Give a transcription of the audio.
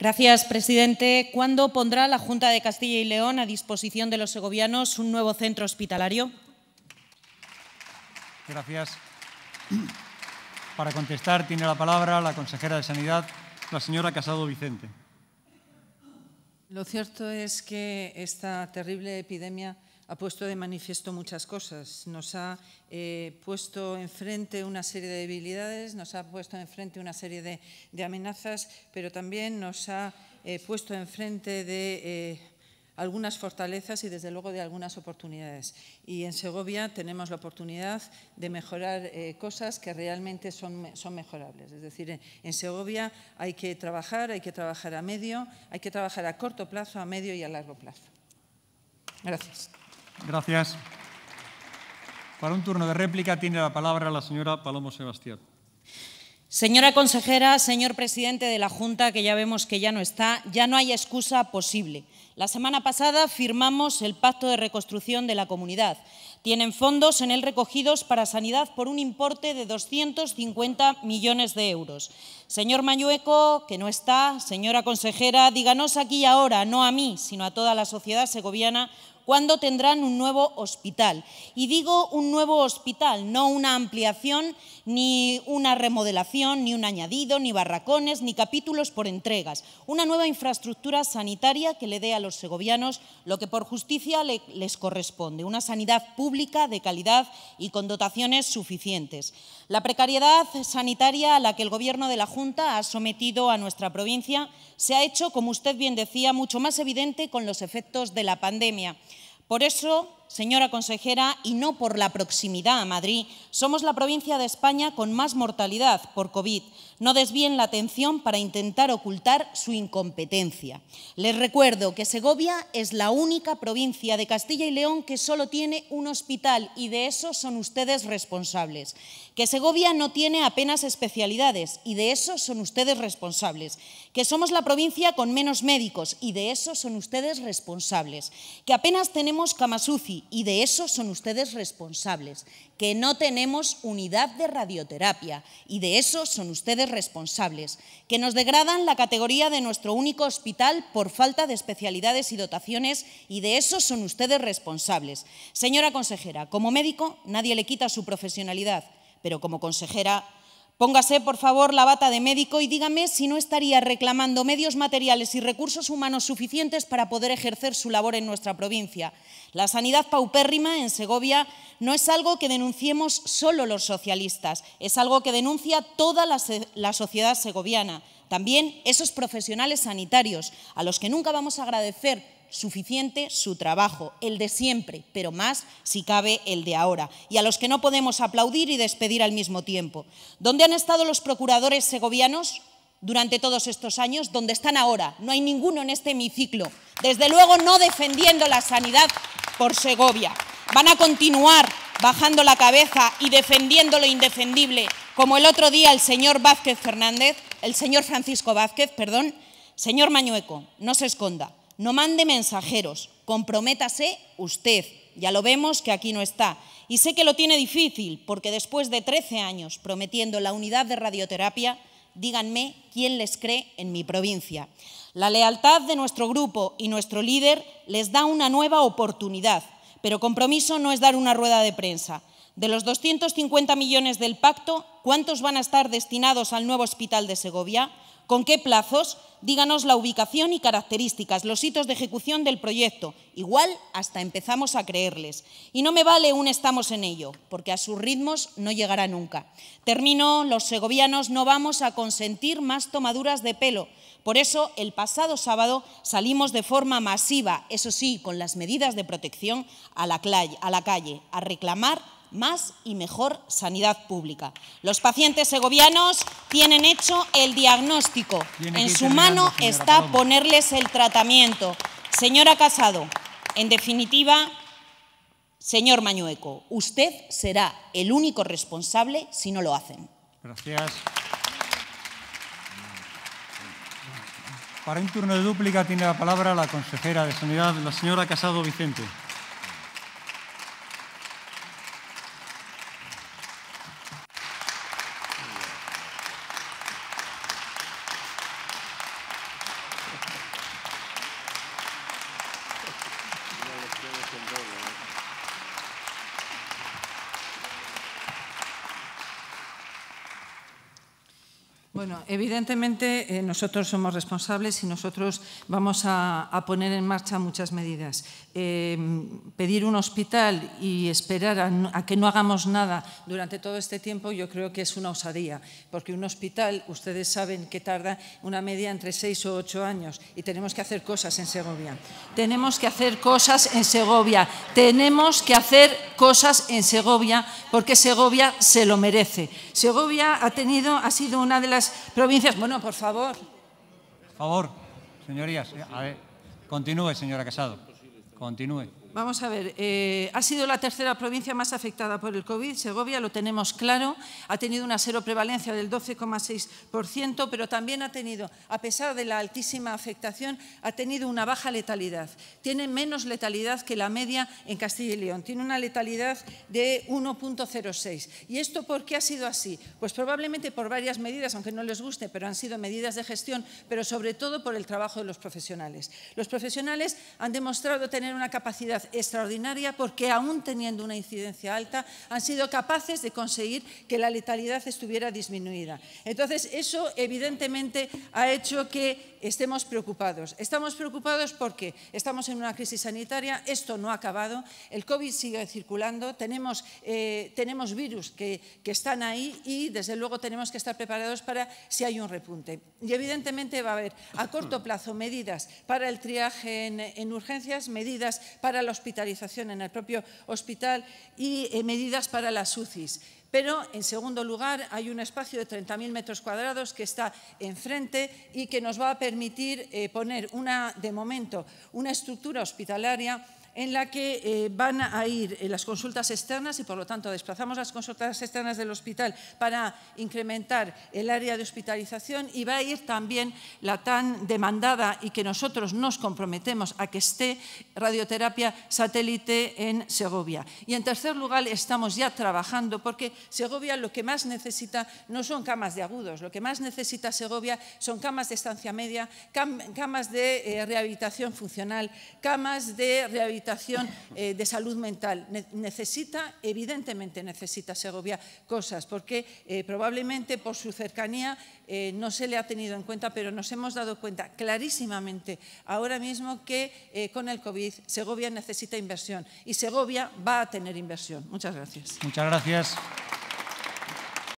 Gracias, presidente. ¿Cuándo pondrá la Junta de Castilla y León a disposición de los segovianos un nuevo centro hospitalario? Gracias. Para contestar tiene la palabra la consejera de Sanidad, la señora Casado Vicente. Lo cierto es que esta terrible epidemia ha puesto de manifiesto muchas cosas. Nos ha eh, puesto enfrente una serie de debilidades, nos ha puesto enfrente una serie de, amenazas, pero también nos ha eh, puesto enfrente de eh, algunas fortalezas y desde luego de algunas oportunidades. Y en Segovia tenemos la oportunidad de mejorar cosas que realmente son, son mejorables. Es decir, en, Segovia hay que trabajar, hay que trabajar a medio, hay que trabajar a corto plazo, a medio y a largo plazo. Gracias. Gracias. Para un turno de réplica tiene la palabra la señora Palomo Sebastián. Señora consejera, señor presidente de la Junta, que ya vemos que ya no está, ya no hay excusa posible. La semana pasada firmamos el Pacto de Reconstrucción de la Comunidad. Tienen fondos en él recogidos para sanidad por un importe de 250 millones de euros. Señor Mañueco, que no está, señora consejera, díganos aquí ahora, no a mí, sino a toda la sociedad segoviana, ¿Cuándo tendrán un nuevo hospital? Y digo un nuevo hospital, no una ampliación ni una remodelación, ni un añadido, ni barracones, ni capítulos por entregas. Una nueva infraestructura sanitaria que le dé a los segovianos lo que por justicia les corresponde, una sanidad pública de calidad y con dotaciones suficientes. La precariedad sanitaria a la que el Gobierno de la Junta ha sometido a nuestra provincia se ha hecho, como usted bien decía, mucho más evidente con los efectos de la pandemia. Por eso, Señora consejera, y no por la proximidad a Madrid, somos la provincia de España con más mortalidad por COVID. No desvíen la atención para intentar ocultar su incompetencia. Les recuerdo que Segovia es la única provincia de Castilla y León que solo tiene un hospital y de eso son ustedes responsables. Que Segovia no tiene apenas especialidades y de eso son ustedes responsables. Que somos la provincia con menos médicos y de eso son ustedes responsables. Que apenas tenemos camas y de eso son ustedes responsables, que no tenemos unidad de radioterapia, y de eso son ustedes responsables, que nos degradan la categoría de nuestro único hospital por falta de especialidades y dotaciones, y de eso son ustedes responsables. Señora consejera, como médico nadie le quita su profesionalidad, pero como consejera Póngase, por favor, la bata de médico y dígame si no estaría reclamando medios materiales y recursos humanos suficientes para poder ejercer su labor en nuestra provincia. La sanidad paupérrima en Segovia no es algo que denunciemos solo los socialistas, es algo que denuncia toda la, sociedad segoviana, también esos profesionales sanitarios, a los que nunca vamos a agradecer suficiente su trabajo, el de siempre, pero más si cabe el de ahora, y a los que no podemos aplaudir y despedir al mismo tiempo. ¿Dónde han estado los procuradores segovianos durante todos estos años? ¿Dónde están ahora? No hay ninguno en este hemiciclo, desde luego no defendiendo la sanidad por Segovia. Van a continuar bajando la cabeza y defendiendo lo indefendible, como el otro día el señor Vázquez Fernández, el señor Francisco Vázquez, perdón, señor Mañueco, no se esconda. No mande mensajeros, comprométase usted. Ya lo vemos que aquí no está. Y sé que lo tiene difícil, porque después de 13 años prometiendo la unidad de radioterapia, díganme quién les cree en mi provincia. La lealtad de nuestro grupo y nuestro líder les da una nueva oportunidad, pero compromiso no es dar una rueda de prensa. De los 250 millones del pacto, ¿cuántos van a estar destinados al nuevo hospital de Segovia? ¿Con qué plazos? Díganos la ubicación y características, los hitos de ejecución del proyecto. Igual hasta empezamos a creerles. Y no me vale un estamos en ello, porque a sus ritmos no llegará nunca. Termino, los segovianos no vamos a consentir más tomaduras de pelo. Por eso, el pasado sábado salimos de forma masiva, eso sí, con las medidas de protección, a la, calle, a reclamar más y mejor sanidad pública. Los pacientes segovianos tienen hecho el diagnóstico. en su mano está ponerles el tratamiento. Señora Casado, en definitiva, señor Mañueco, usted será el único responsable si no lo hacen. Gracias. Para un turno de dúplica tiene la palabra la consejera de Sanidad, la señora Casado Vicente. Bueno, evidentemente eh, nosotros somos responsables y nosotros vamos a, poner en marcha muchas medidas. Em, pedir un hospital y esperar a, que no hagamos nada durante todo este tiempo yo creo que es una osadía, porque un hospital, ustedes saben que tarda una media entre seis o ocho años y tenemos que hacer cosas en Segovia. Tenemos que hacer cosas en Segovia, tenemos que hacer cosas en Segovia porque Segovia se lo merece. Segovia ha, tenido, ha sido una de las provincias. Bueno, por favor. Por favor, señorías. Eh, a ver, continúe, señora Casado. Continúe. Vamos a ver, eh, ha sido la tercera provincia más afectada por el COVID. Segovia lo tenemos claro, ha tenido una cero prevalencia del 12,6%, pero también ha tenido, a pesar de la altísima afectación, ha tenido una baja letalidad. Tiene menos letalidad que la media en Castilla y León, tiene una letalidad de 1,06. ¿Y esto por qué ha sido así? Pues probablemente por varias medidas, aunque no les guste, pero han sido medidas de gestión, pero sobre todo por el trabajo de los profesionales. Los profesionales han demostrado tener una capacidad extraordinaria porque aún teniendo una incidencia alta han sido capaces de conseguir que la letalidad estuviera disminuida. Entonces eso evidentemente ha hecho que estemos preocupados. Estamos preocupados porque estamos en una crisis sanitaria, esto no ha acabado, el COVID sigue circulando, tenemos, eh, tenemos virus que, están ahí y desde luego tenemos que estar preparados para si hay un repunte. Y evidentemente va a haber a corto plazo medidas para el triaje en, urgencias, medidas para la hospitalización en el propio hospital y eh, medidas para las UCIs. Pero, en segundo lugar, hay un espacio de 30.000 metros cuadrados que está enfrente y que nos va a permitir eh, poner una, de momento una estructura hospitalaria en la que eh, van a ir eh, las consultas externas y, por lo tanto, desplazamos las consultas externas del hospital para incrementar el área de hospitalización y va a ir también la tan demandada y que nosotros nos comprometemos a que esté radioterapia satélite en Segovia. Y, en tercer lugar, estamos ya trabajando porque Segovia lo que más necesita no son camas de agudos, lo que más necesita Segovia son camas de estancia media, camas de eh, rehabilitación funcional, camas de rehabilitación eh, de salud mental. necesita, evidentemente necesita Segovia cosas, porque eh, probablemente por su cercanía eh, no se le ha tenido en cuenta, pero nos hemos dado cuenta clarísimamente ahora mismo que con el COVID Segovia necesita inversión y Segovia va a tener inversión. Muchas gracias. Muchas gracias.